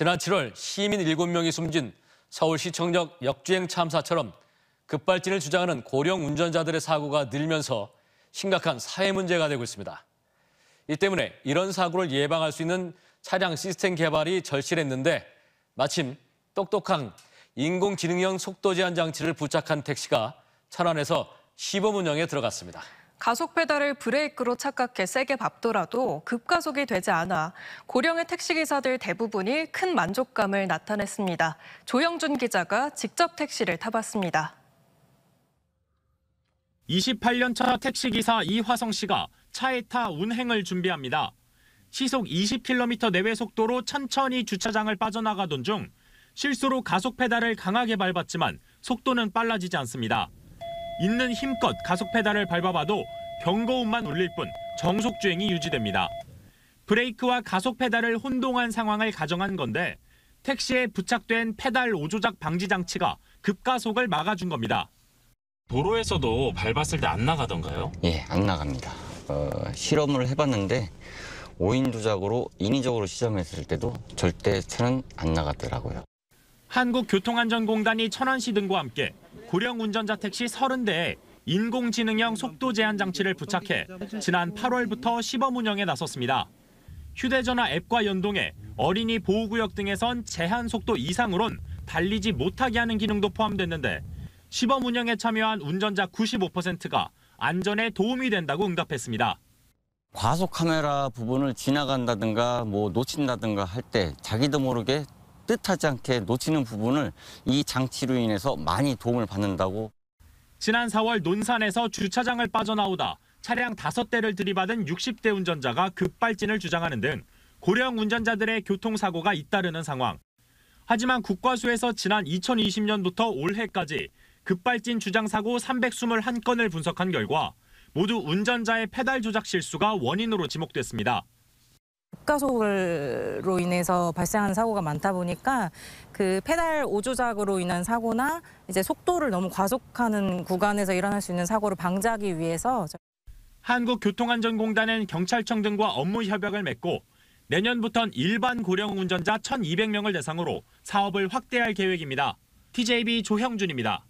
지난 7월 시민 7명이 숨진 서울시청역 역주행 참사처럼 급발진을 주장하는 고령 운전자들의 사고가 늘면서 심각한 사회 문제가 되고 있습니다. 이 때문에 이런 사고를 예방할 수 있는 차량 시스템 개발이 절실했는데 마침 똑똑한 인공지능형 속도 제한 장치를 부착한 택시가 천안에서 시범 운영에 들어갔습니다. 가속 페달을 브레이크로 착각해 세게 밟더라도 급가속이 되지 않아 고령의 택시기사들 대부분이 큰 만족감을 나타냈습니다. 조영준 기자가 직접 택시를 타봤습니다. 28년차 택시기사 이화성 씨가 차에 타 운행을 준비합니다. 시속 20km 내외 속도로 천천히 주차장을 빠져나가던 중 실수로 가속 페달을 강하게 밟았지만 속도는 빨라지지 않습니다. 있는 힘껏 가속 페달을 밟아봐도 경고음만 울릴 뿐 정속주행이 유지됩니다. 브레이크와 가속 페달을 혼동한 상황을 가정한 건데 택시에 부착된 페달 오조작 방지 장치가 급가속을 막아준 겁니다. 도로에서도 밟았을 때 안 나가던가요? 예, 안 나갑니다. 어, 실험을 해봤는데 5인 조작으로 인위적으로 시험했을 때도 절대 차는 안나갔더라고요 한국교통안전공단이 천안시 등과 함께 고령 운전자 택시 30대에 인공지능형 속도 제한 장치를 부착해 지난 8월부터 시범 운영에 나섰습니다. 휴대전화 앱과 연동해 어린이 보호구역 등에선 제한 속도 이상으론 달리지 못하게 하는 기능도 포함됐는데 시범 운영에 참여한 운전자 95%가 안전에 도움이 된다고 응답했습니다. 과속 카메라 부분을 지나간다든가 뭐 놓친다든가 할 때 자기도 모르게 뜻하지 않게 놓치는 부분을 이 장치로 인해서 많이 도움을 받는다고. 지난 4월 논산에서 주차장을 빠져나오다 차량 5대를 들이받은 60대 운전자가 급발진을 주장하는 등 고령 운전자들의 교통사고가 잇따르는 상황. 하지만 국과수에서 지난 2020년부터 올해까지 급발진 주장 사고 321건을 분석한 결과 모두 운전자의 페달 조작 실수가 원인으로 지목됐습니다. 급가속으로 인해서 발생하는 사고가 많다 보니까 그 페달 오조작으로 인한 사고나 이제 속도를 너무 과속하는 구간에서 일어날 수 있는 사고를 방지하기 위해서 한국교통안전공단은 경찰청 등과 업무 협약을 맺고 내년부턴 일반 고령 운전자 1,200명을 대상으로 사업을 확대할 계획입니다. TJB 조형준입니다.